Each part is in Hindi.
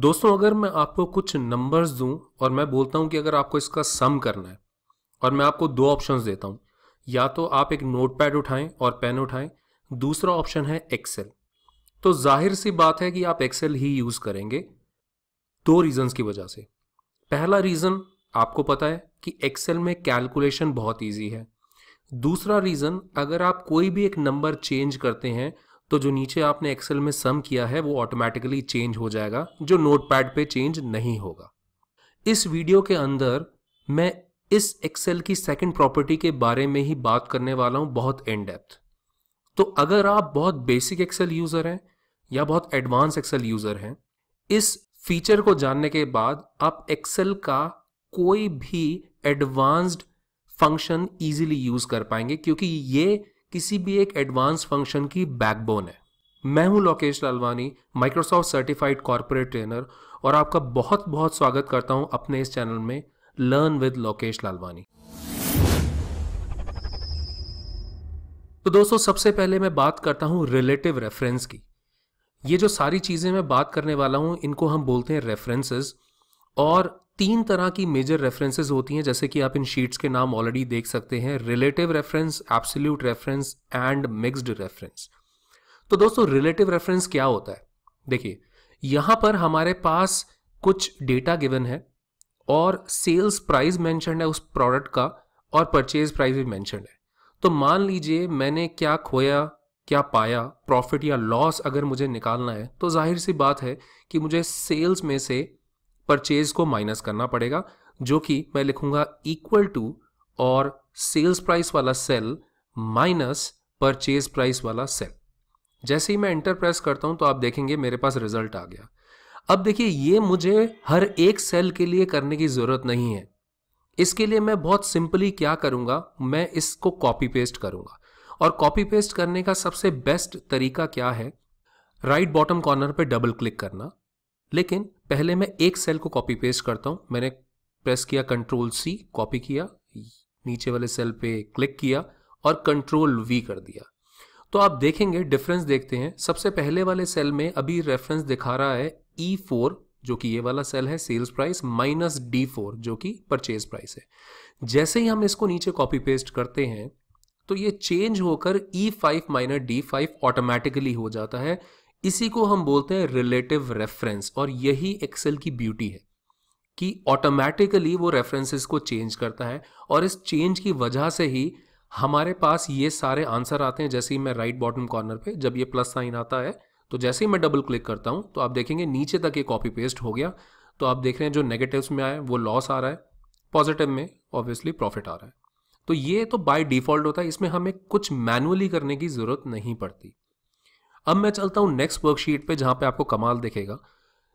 दोस्तों अगर मैं आपको कुछ नंबर्स दूं और मैं बोलता हूं कि अगर आपको इसका सम करना है और मैं आपको दो ऑप्शंस देता हूं या तो आप एक नोट पैड उठाएं और पेन उठाएं दूसरा ऑप्शन है एक्सेल तो जाहिर सी बात है कि आप एक्सेल ही यूज़ करेंगे दो रीजंस की वजह से पहला रीज़न आपको पता है कि एक्सेल में कैलकुलेशन बहुत ईजी है दूसरा रीज़न अगर आप कोई भी एक नंबर चेंज करते हैं तो जो नीचे आपने एक्सेल में सम किया है वो ऑटोमेटिकली चेंज हो जाएगा जो नोटपैड पे चेंज नहीं होगा इस वीडियो के अंदर मैं इस एक्सेल की सेकंड प्रॉपर्टी के बारे में ही बात करने वाला हूं बहुत इन डेप्थ तो अगर आप बहुत बेसिक एक्सेल यूज़र हैं या बहुत एडवांस एक्सेल यूज़र हैं इस फीचर को जानने के बाद आप एक्सेल का कोई भी एडवांस्ड फंक्शन इजीली यूज़ कर पाएंगे क्योंकि ये किसी भी एक एडवांस फंक्शन की बैकबोन है मैं हूं Lokesh Lalwani Microsoft certified corporate trainer और आपका बहुत बहुत स्वागत करता हूं अपने इस चैनल में लर्न विद लोकेश लालवानी तो दोस्तों सबसे पहले मैं बात करता हूं रिलेटिव रेफरेंस की ये जो सारी चीज़ें मैं बात करने वाला हूं इनको हम बोलते हैं रेफरेंसेस और तीन तरह की मेजर रेफरेंसेस होती हैं जैसे कि आप इन शीट्स के नाम ऑलरेडी देख सकते हैं relative reference absolute reference and mixed reference तो दोस्तों रिलेटिव रेफरेंस क्या होता है देखिए यहां पर हमारे पास कुछ डेटा गिवन है और सेल्स प्राइस मेंशन है उस प्रोडक्ट का और परचेज प्राइस भी मेंशन है तो मान लीजिए मैंने क्या खोया क्या पाया प्रॉफिट या लॉस अगर मुझे निकालना है तो जाहिर सी बात है कि मुझे सेल्स में से परचेज को माइनस करना पड़ेगा जो कि मैं लिखूंगा इक्वल टू और सेल्स प्राइस वाला सेल माइनस परचेज प्राइस वाला सेल जैसे ही मैं एंटर प्रेस करता हूं तो आप देखेंगे मेरे पास रिजल्ट आ गया अब देखिए ये मुझे हर एक सेल के लिए करने की ज़रूरत नहीं है इसके लिए मैं बहुत सिंपली क्या करूंगा मैं इसको कॉपी पेस्ट करूंगा और कॉपी पेस्ट करने का सबसे बेस्ट तरीका क्या है राइट बॉटम कॉर्नर पे डबल क्लिक करना लेकिन पहले मैं एक सेल को कॉपी पेस्ट करता हूँ मैंने प्रेस किया कंट्रोल सी कॉपी किया नीचे वाले सेल पे क्लिक किया और कंट्रोल वी कर दिया तो आप देखेंगे डिफरेंस देखते हैं सबसे पहले वाले सेल में अभी रेफरेंस दिखा रहा है ई e फोर जो कि ये वाला सेल है sales price minus D four जो कि परचेज प्राइस है जैसे ही हम इसको नीचे कॉपी पेस्ट करते हैं तो ये चेंज होकर E five minus D five automatically हो जाता है इसी को हम बोलते हैं रिलेटिव रेफरेंस और यही एक्सेल की ब्यूटी है कि ऑटोमेटिकली वो रेफरेंसेस को चेंज करता है और इस चेंज की वजह से ही हमारे पास ये सारे आंसर आते हैं जैसे ही मैं राइट बॉटम कॉर्नर पे जब ये प्लस साइन आता है तो जैसे ही मैं डबल क्लिक करता हूँ तो आप देखेंगे नीचे तक ये कॉपी पेस्ट हो गया तो आप देख रहे हैं जो नेगेटिव्स में आए वो लॉस आ रहा है पॉजिटिव में ऑब्वियसली प्रॉफिट आ रहा है तो ये तो बाय डिफॉल्ट होता है इसमें हमें कुछ मैनुअली करने की ज़रूरत नहीं पड़ती अब मैं चलता हूँ नेक्स्ट वर्कशीट पे जहाँ पे आपको कमाल दिखेगा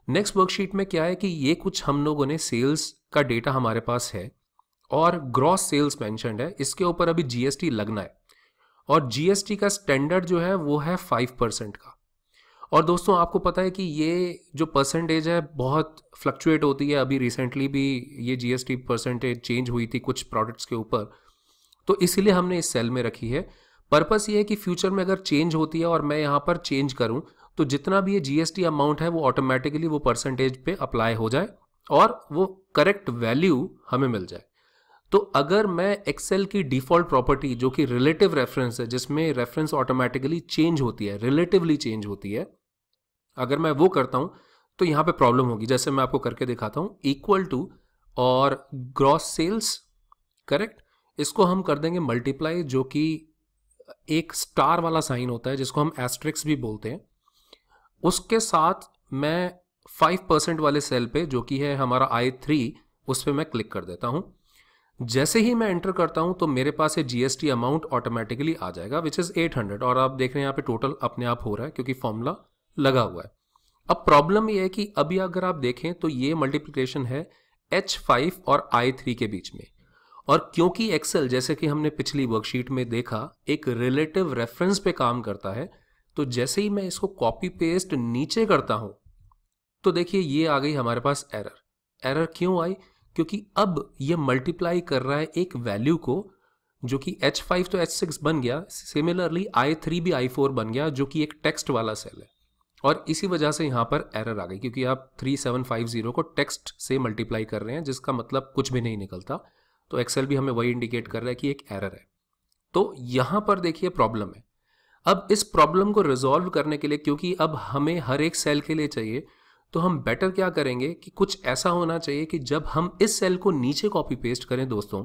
नेक्स्ट वर्कशीट में क्या है कि ये कुछ हम लोगों ने सेल्स का डेटा हमारे पास है और ग्रॉस सेल्स मैं है इसके ऊपर अभी जीएसटी लगना है और जीएसटी का स्टैंडर्ड जो है वो है फाइव परसेंट का और दोस्तों आपको पता है कि ये जो परसेंटेज है बहुत फ्लक्चुएट होती है अभी रिसेंटली भी ये जीएसटी परसेंटेज चेंज हुई थी कुछ प्रोडक्ट्स के ऊपर तो इसलिए हमने इस सेल में रखी है पर्पस ये है कि फ्यूचर में अगर चेंज होती है और मैं यहाँ पर चेंज करूँ तो जितना भी ये जीएसटी अमाउंट है वो ऑटोमेटिकली वो परसेंटेज पे अप्लाई हो जाए और वो करेक्ट वैल्यू हमें मिल जाए तो अगर मैं एक्सेल की डिफॉल्ट प्रॉपर्टी जो कि रिलेटिव रेफरेंस है जिसमें रेफरेंस ऑटोमेटिकली चेंज होती है रिलेटिवली चेंज होती है अगर मैं वो करता हूँ तो यहाँ पे प्रॉब्लम होगी जैसे मैं आपको करके दिखाता हूँ इक्वल टू और ग्रॉस सेल्स करेक्ट इसको हम कर देंगे मल्टीप्लाई जो कि एक स्टार वाला साइन होता है जिसको हम एस्ट्रिक्स भी बोलते हैं उसके साथ मैं फाइव परसेंट वाले सेल पे जो कि है हमारा आई थ्री उस पर मैं क्लिक कर देता हूँ जैसे ही मैं एंटर करता हूँ तो मेरे पास ये जीएसटी अमाउंट ऑटोमेटिकली आ जाएगा विच इज़ एट हंड्रेड और आप देख रहे हैं यहाँ पे टोटल अपने आप हो रहा है क्योंकि फॉर्मूला लगा हुआ है अब प्रॉब्लम ये है कि अभी अगर आप देखें तो ये मल्टीप्लीकेशन है एच फाइव और आई थ्री के बीच में और क्योंकि एक्सेल जैसे कि हमने पिछली वर्कशीट में देखा एक रिलेटिव रेफरेंस पे काम करता है तो जैसे ही मैं इसको कॉपी पेस्ट नीचे करता हूं तो देखिए ये आ गई हमारे पास एरर एरर क्यों आई क्योंकि अब ये मल्टीप्लाई कर रहा है एक वैल्यू को जो कि H5 तो H6 बन गया सिमिलरली I3 भी I4 बन गया जो कि एक टेक्स्ट वाला सेल है और इसी वजह से यहां पर एरर आ गई क्योंकि आप 3750 को टेक्स्ट से मल्टीप्लाई कर रहे हैं जिसका मतलब कुछ भी नहीं निकलता तो एक्सेल भी हमें वही इंडिकेट कर रहा है कि एक एरर है तो यहां पर देखिए प्रॉब्लम है अब इस प्रॉब्लम को रिजॉल्व करने के लिए क्योंकि अब हमें हर एक सेल के लिए चाहिए तो हम बेटर क्या करेंगे कि कुछ ऐसा होना चाहिए कि जब हम इस सेल को नीचे कॉपी पेस्ट करें दोस्तों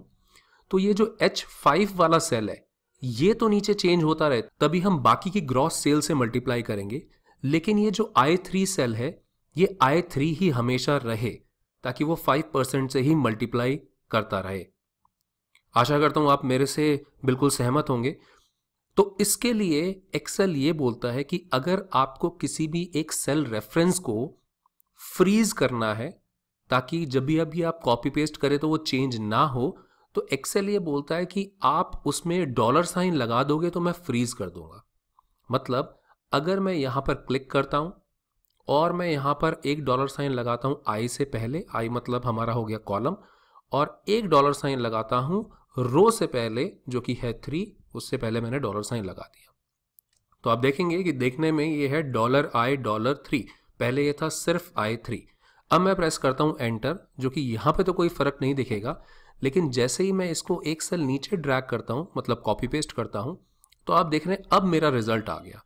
तो ये जो एच फाइव वाला सेल है ये तो नीचे चेंज होता रहे तभी हम बाकी की ग्रॉस सेल से मल्टीप्लाई करेंगे लेकिन ये जो आई थ्री सेल है ये आई थ्री ही हमेशा रहे ताकि वो फाइव परसेंट से ही मल्टीप्लाई करता रहे आशा करता हूँ आप मेरे से बिल्कुल सहमत होंगे तो इसके लिए एक्सेल ये बोलता है कि अगर आपको किसी भी एक सेल रेफरेंस को फ्रीज करना है ताकि जब भी अभी आप कॉपी पेस्ट करें तो वो चेंज ना हो तो एक्सेल ये बोलता है कि आप उसमें डॉलर साइन लगा दोगे तो मैं फ्रीज कर दूंगा मतलब अगर मैं यहाँ पर क्लिक करता हूँ और मैं यहाँ पर एक डॉलर साइन लगाता हूँ आई से पहले आई मतलब हमारा हो गया कॉलम और एक डॉलर साइन लगाता हूँ रो से पहले जो कि है थ्री उससे पहले मैंने डॉलर साइन लगा दिया तो आप देखेंगे कि देखने में ये है डॉलर आई डॉलर थ्री पहले ये था सिर्फ आई थ्री अब मैं प्रेस करता हूँ एंटर जो कि यहाँ पे तो कोई फ़र्क नहीं दिखेगा लेकिन जैसे ही मैं इसको एक सेल नीचे ड्रैग करता हूँ मतलब कॉपी पेस्ट करता हूँ तो आप देख रहे हैं अब मेरा रिजल्ट आ गया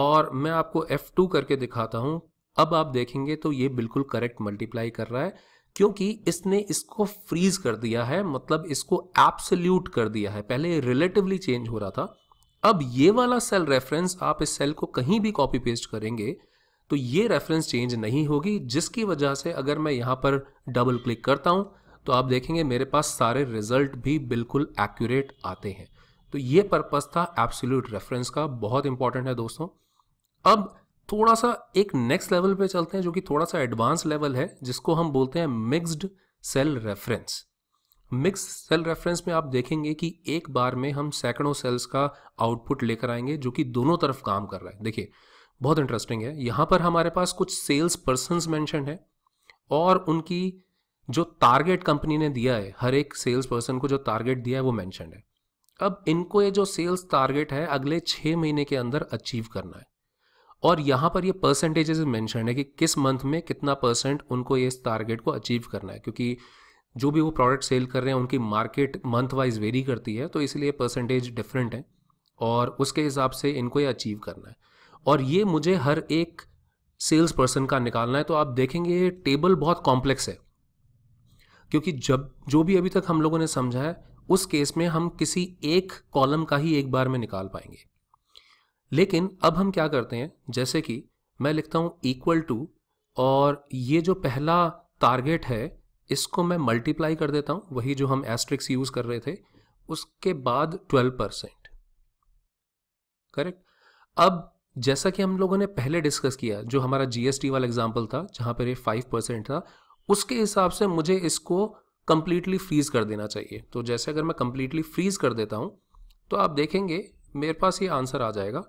और मैं आपको F2 करके दिखाता हूँ अब आप देखेंगे तो ये बिल्कुल करेक्ट मल्टीप्लाई कर रहा है क्योंकि इसने इसको फ्रीज कर दिया है मतलब इसको एप्सल्यूट कर दिया है पहले रिलेटिवली चेंज हो रहा था अब ये वाला सेल रेफरेंस आप इस सेल को कहीं भी कॉपी पेस्ट करेंगे तो ये रेफरेंस चेंज नहीं होगी जिसकी वजह से अगर मैं यहाँ पर डबल क्लिक करता हूँ तो आप देखेंगे मेरे पास सारे रिजल्ट भी बिल्कुल एक्यूरेट आते हैं तो ये पर्पज़ था एब्सोल्यूट रेफरेंस का बहुत इंपॉर्टेंट है दोस्तों अब थोड़ा सा एक नेक्स्ट लेवल पे चलते हैं जो कि थोड़ा सा एडवांस लेवल है जिसको हम बोलते हैं mixed cell reference mix cell reference में आप देखेंगे कि एक बार में हम सैकड़ों सेल्स का आउटपुट लेकर आएंगे जो कि दोनों तरफ काम कर रहा है देखिए बहुत इंटरेस्टिंग है यहाँ पर हमारे पास कुछ सेल्स पर्सन मैंशन है और उनकी जो टारगेट कंपनी ने दिया है हर एक सेल्स पर्सन को जो टारगेट दिया है वो मैंशन है अब इनको ये जो सेल्स टारगेट है अगले छः महीने के अंदर अचीव करना है और यहाँ पर ये परसेंटेजेस मेंशन है कि किस मंथ में कितना परसेंट उनको ये इस टारगेट को अचीव करना है क्योंकि जो भी वो प्रोडक्ट सेल कर रहे हैं उनकी मार्केट मंथ वाइज वेरी करती है तो इसलिए परसेंटेज डिफरेंट है और उसके हिसाब से इनको ये अचीव करना है और ये मुझे हर एक सेल्स पर्सन का निकालना है तो आप देखेंगे ये टेबल बहुत कॉम्प्लेक्स है क्योंकि जब जो भी अभी तक हम लोगों ने समझा है उस केस में हम किसी एक कॉलम का ही एक बार में निकाल पाएंगे लेकिन अब हम क्या करते हैं जैसे कि मैं लिखता हूं इक्वल टू और ये जो पहला टारगेट है इसको मैं मल्टीप्लाई कर देता हूं वही जो हम एस्ट्रिक्स यूज़ कर रहे थे उसके बाद ट्वेल्व परसेंट करेक्ट अब जैसा कि हम लोगों ने पहले डिस्कस किया जो हमारा जीएसटी वाला एग्जाम्पल था जहां पर ये फाइव परसेंट था उसके हिसाब से मुझे इसको कंप्लीटली फ्रीज़ कर देना चाहिए तो जैसे अगर मैं कंप्लीटली फ्रीज़ कर देता हूं तो आप देखेंगे मेरे पास ये आंसर आ जाएगा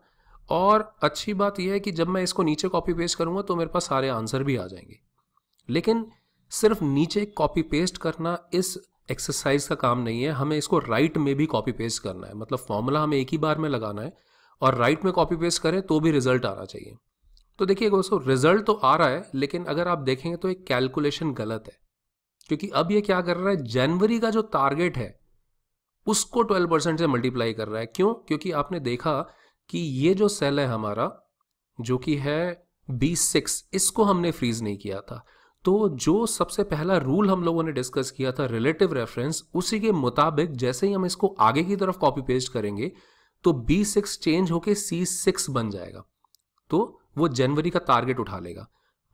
और अच्छी बात यह है कि जब मैं इसको नीचे कॉपी पेस्ट करूँगा तो मेरे पास सारे आंसर भी आ जाएंगे लेकिन सिर्फ नीचे कॉपी पेस्ट करना इस एक्सरसाइज का काम नहीं है हमें इसको राइट में भी कॉपी पेस्ट करना है मतलब फॉर्मूला हमें एक ही बार में लगाना है और राइट में कॉपी पेस्ट करें तो भी रिजल्ट आना चाहिए तो देखिए दोस्तों रिजल्ट तो आ रहा है लेकिन अगर आप देखेंगे तो एक कैलकुलेशन गलत है क्योंकि अब ये क्या कर रहा है जनवरी का जो टारगेट है उसको 12 परसेंट से मल्टीप्लाई कर रहा है क्यों क्योंकि आपने देखा कि ये जो सेल है हमारा जो कि है बी सिक्स इसको हमने फ्रीज नहीं किया था तो जो सबसे पहला रूल हम लोगों ने डिस्कस किया था रिलेटिव रेफरेंस उसी के मुताबिक जैसे ही हम इसको आगे की तरफ कॉपी पेस्ट करेंगे तो बी सिक्स चेंज होके सी सिक्स बन जाएगा तो वो जनवरी का टारगेट उठा लेगा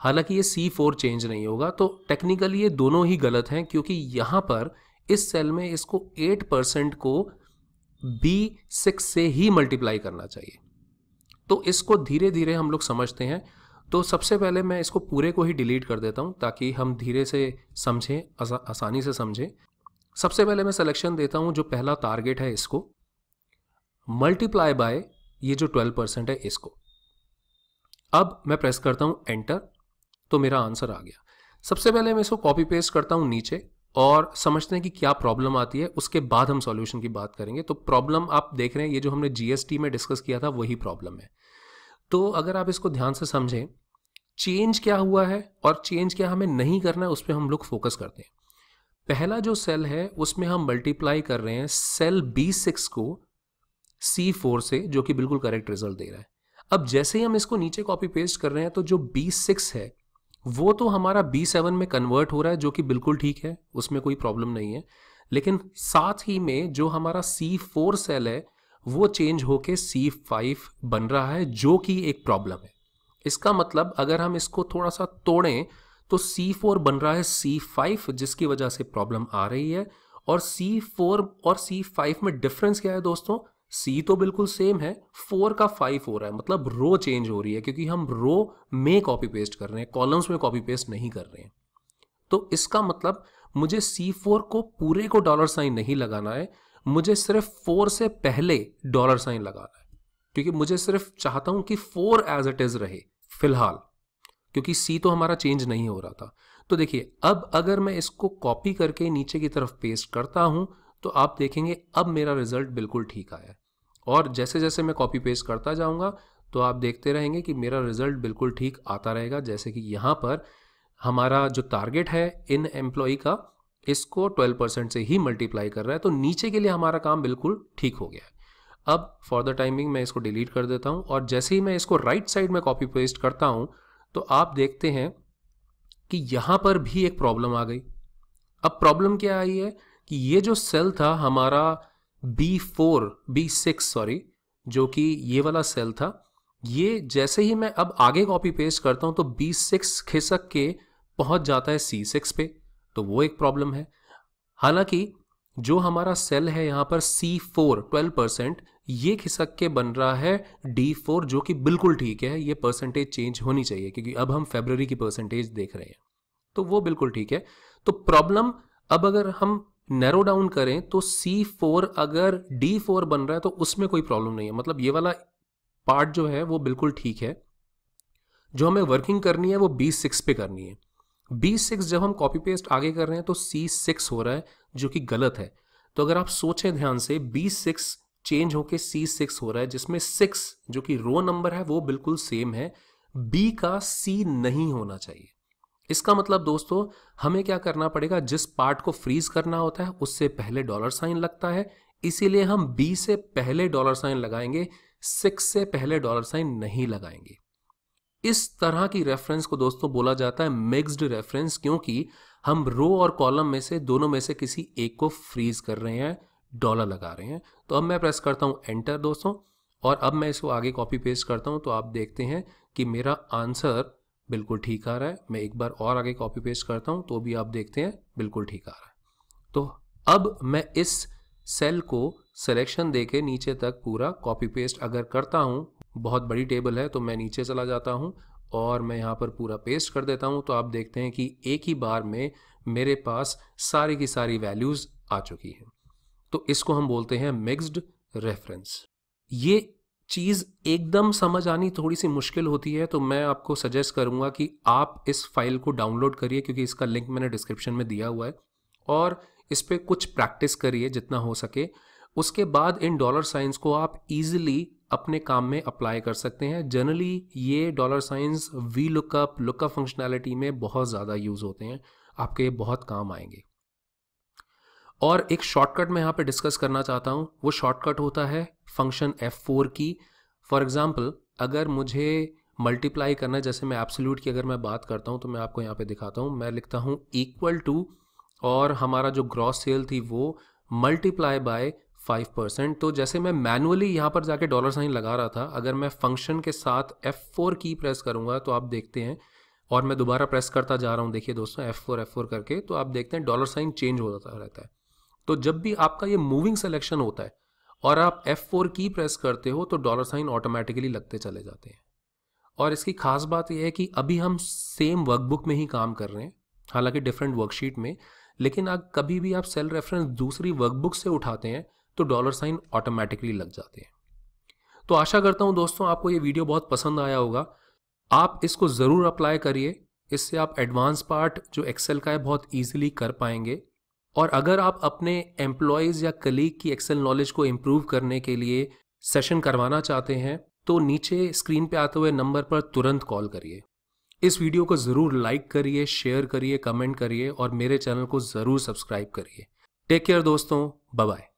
हालांकि ये सी फोर चेंज नहीं होगा तो टेक्निकली ये दोनों ही गलत हैं क्योंकि यहां पर इस सेल में इसको एट परसेंट को बी सिक्स से ही मल्टीप्लाई करना चाहिए तो इसको धीरे धीरे हम लोग समझते हैं तो सबसे पहले मैं इसको पूरे को ही डिलीट कर देता हूं ताकि हम धीरे से समझें आसा, आसानी से समझें सबसे पहले मैं सिलेक्शन देता हूं जो पहला टारगेट है इसको मल्टीप्लाई बाय ये जो 12 परसेंट है इसको अब मैं प्रेस करता हूँ एंटर तो मेरा आंसर आ गया सबसे पहले मैं इसको कॉपी पेस्ट करता हूँ नीचे और समझते हैं कि क्या प्रॉब्लम आती है उसके बाद हम सॉल्यूशन की बात करेंगे तो प्रॉब्लम आप देख रहे हैं ये जो हमने जीएसटी में डिस्कस किया था वही प्रॉब्लम है तो अगर आप इसको ध्यान से समझें चेंज क्या हुआ है और चेंज क्या हमें नहीं करना है उस पर हम लोग फोकस करते हैं पहला जो सेल है उसमें हम मल्टीप्लाई कर रहे हैं सेल बी सिक्स को सी फोर से जो कि बिल्कुल करेक्ट रिजल्ट दे रहा है अब जैसे ही हम इसको नीचे कॉपी पेस्ट कर रहे हैं तो जो बी सिक्स है वो तो हमारा बी सेवन में कन्वर्ट हो रहा है जो कि बिल्कुल ठीक है उसमें कोई प्रॉब्लम नहीं है लेकिन साथ ही में जो हमारा सी फोर सेल है वो चेंज होके सी फाइव बन रहा है जो कि एक प्रॉब्लम है इसका मतलब अगर हम इसको थोड़ा सा तोड़ें तो सी फोर बन रहा है सी फाइव जिसकी वजह से प्रॉब्लम आ रही है और सी फोर और सी फाइव में डिफरेंस क्या है दोस्तों सी तो बिल्कुल सेम है फोर का फाइव हो रहा है मतलब रो चेंज हो रही है क्योंकि हम रो में कॉपी पेस्ट कर रहे हैं कॉलम्स में कॉपी पेस्ट नहीं कर रहे हैं तो इसका मतलब मुझे सी फोर को पूरे को डॉलर साइन नहीं लगाना है मुझे सिर्फ फोर से पहले डॉलर साइन लगाना है क्योंकि मुझे सिर्फ चाहता हूं कि फोर एज इट इज रहे फिलहाल क्योंकि सी तो हमारा चेंज नहीं हो रहा था तो देखिए अब अगर मैं इसको कॉपी करके नीचे की तरफ पेस्ट करता हूं तो आप देखेंगे अब मेरा रिजल्ट बिल्कुल ठीक आया है और जैसे जैसे मैं कॉपी पेस्ट करता जाऊँगा तो आप देखते रहेंगे कि मेरा रिजल्ट बिल्कुल ठीक आता रहेगा जैसे कि यहाँ पर हमारा जो टारगेट है इन एम्प्लॉय का इसको 12 परसेंट से ही मल्टीप्लाई कर रहा है तो नीचे के लिए हमारा काम बिल्कुल ठीक हो गया है अब फॉर द टाइमिंग मैं इसको डिलीट कर देता हूँ और जैसे ही मैं इसको राइट right साइड में कॉपी पेस्ट करता हूँ तो आप देखते हैं कि यहाँ पर भी एक प्रॉब्लम आ गई अब प्रॉब्लम क्या आई है कि ये जो सेल था हमारा B four B six sorry जो कि ये वाला सेल था ये जैसे ही मैं अब आगे कॉपी पेस्ट करता हूं तो बी सिक्स खिसक के पहुंच जाता है सी सिक्स पे तो वो एक प्रॉब्लम है हालांकि जो हमारा सेल है यहां पर सी फोर ट्वेल्व परसेंट ये खिसक के बन रहा है डी फोर जो कि बिल्कुल ठीक है ये परसेंटेज चेंज होनी चाहिए क्योंकि अब हम फेबररी की परसेंटेज देख रहे हैं तो वो बिल्कुल ठीक है तो प्रॉब्लम अब अगर हम नैरो डाउन करें तो C4 अगर D4 बन रहा है तो उसमें कोई प्रॉब्लम नहीं है मतलब ये वाला पार्ट जो है वो बिल्कुल ठीक है जो हमें वर्किंग करनी है वो B6 पे करनी है B6 जब हम कॉपी पेस्ट आगे कर रहे हैं तो C6 हो रहा है जो कि गलत है तो अगर आप सोचें ध्यान से B6 चेंज होके सिक्स हो रहा है जिसमें सिक्स जो कि रो नंबर है वो बिल्कुल सेम है बी का सी नहीं होना चाहिए इसका मतलब दोस्तों हमें क्या करना पड़ेगा जिस पार्ट को फ्रीज करना होता है उससे पहले डॉलर साइन लगता है इसीलिए हम बी से पहले डॉलर साइन लगाएंगे सिक्स से पहले डॉलर साइन नहीं लगाएंगे इस तरह की रेफरेंस को दोस्तों बोला जाता है मिक्सड रेफरेंस क्योंकि हम रो और कॉलम में से दोनों में से किसी एक को फ्रीज कर रहे हैं डॉलर लगा रहे हैं तो अब मैं प्रेस करता हूं एंटर दोस्तों और अब मैं इसको आगे कॉपी पेस्ट करता हूं तो आप देखते हैं कि मेरा आंसर बिल्कुल ठीक आ रहा है मैं एक बार और आगे कॉपी पेस्ट करता हूँ तो भी आप देखते हैं बिल्कुल ठीक आ रहा है तो अब मैं इस सेल को सिलेक्शन दे के नीचे तक पूरा कॉपी पेस्ट अगर करता हूँ बहुत बड़ी टेबल है तो मैं नीचे चला जाता हूँ और मैं यहाँ पर पूरा पेस्ट कर देता हूँ तो आप देखते हैं कि एक ही बार में मेरे पास सारी की सारी वैल्यूज़ आ चुकी हैं तो इसको हम बोलते हैं मिक्सड रेफरेंस ये चीज़ एकदम समझ आनी थोड़ी सी मुश्किल होती है तो मैं आपको सजेस्ट करूँगा कि आप इस फाइल को डाउनलोड करिए क्योंकि इसका लिंक मैंने डिस्क्रिप्शन में दिया हुआ है और इस पर कुछ प्रैक्टिस करिए जितना हो सके उसके बाद इन डॉलर साइंस को आप इजीली अपने काम में अप्लाई कर सकते हैं जनरली ये dollar signs V lookup lookup functionality में बहुत ज़्यादा यूज़ होते हैं आपके बहुत काम आएंगे और एक शॉर्टकट मैं यहाँ पे डिस्कस करना चाहता हूँ वो शॉर्टकट होता है function F four key for example अगर मुझे मल्टीप्लाई करना है जैसे मैं एब्सोल्यूट की अगर मैं बात करता हूँ तो मैं आपको यहाँ पे दिखाता हूँ मैं लिखता हूँ इक्वल टू और हमारा जो ग्रॉस सेल थी वो मल्टीप्लाई बाय फाइव परसेंट तो जैसे मैं मैनुअली यहाँ पर जाके डॉलर साइन लगा रहा था अगर मैं फंक्शन के साथ एफ फोर की प्रेस करूँगा तो आप देखते हैं और मैं दोबारा प्रेस करता जा रहा हूँ देखिए दोस्तों एफ फोर एफ फोर करके तो आप देखते हैं डॉलर साइन चेंज हो जाता रहता है तो जब भी आपका ये मूविंग सिलेक्शन होता है और आप F4 की प्रेस करते हो तो डॉलर साइन ऑटोमेटिकली लगते चले जाते हैं और इसकी खास बात यह है कि अभी हम सेम वर्कबुक में ही काम कर रहे हैं हालांकि डिफरेंट वर्कशीट में लेकिन अब कभी भी आप सेल रेफरेंस दूसरी वर्कबुक से उठाते हैं तो डॉलर साइन ऑटोमेटिकली लग जाते हैं तो आशा करता हूं दोस्तों आपको ये वीडियो बहुत पसंद आया होगा आप इसको ज़रूर अप्लाई करिए इससे आप एडवांस पार्ट जो एक्सेल का है बहुत ईजिली कर पाएंगे और अगर आप अपने एम्प्लॉयज़ या कलीग की एक्सेल नॉलेज को इम्प्रूव करने के लिए सेशन करवाना चाहते हैं तो नीचे स्क्रीन पे आते हुए नंबर पर तुरंत कॉल करिए इस वीडियो को ज़रूर लाइक करिए शेयर करिए कमेंट करिए और मेरे चैनल को ज़रूर सब्सक्राइब करिए टेक केयर दोस्तों बाय